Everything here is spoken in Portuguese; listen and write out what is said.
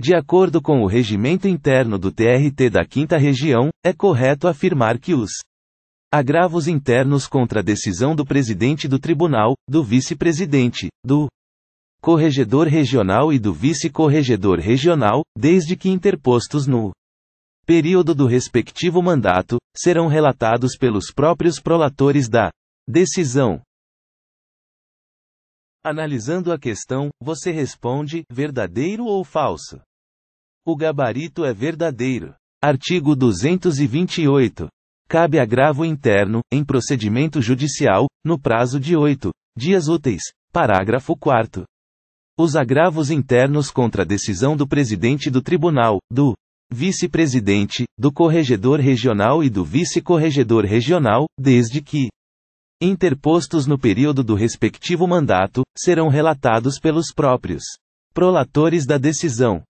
De acordo com o regimento interno do TRT da Quinta Região, é correto afirmar que os agravos internos contra a decisão do presidente do tribunal, do vice-presidente, do corregedor regional e do vice-corregedor regional, desde que interpostos no período do respectivo mandato, serão relatados pelos próprios prolatores da decisão. Analisando a questão, você responde verdadeiro ou falso? o gabarito é verdadeiro. Artigo 228. Cabe agravo interno, em procedimento judicial, no prazo de oito dias úteis. Parágrafo 4. Os agravos internos contra a decisão do presidente do tribunal, do vice-presidente, do corregedor regional e do vice-corregedor regional, desde que interpostos no período do respectivo mandato, serão relatados pelos próprios prolatores da decisão.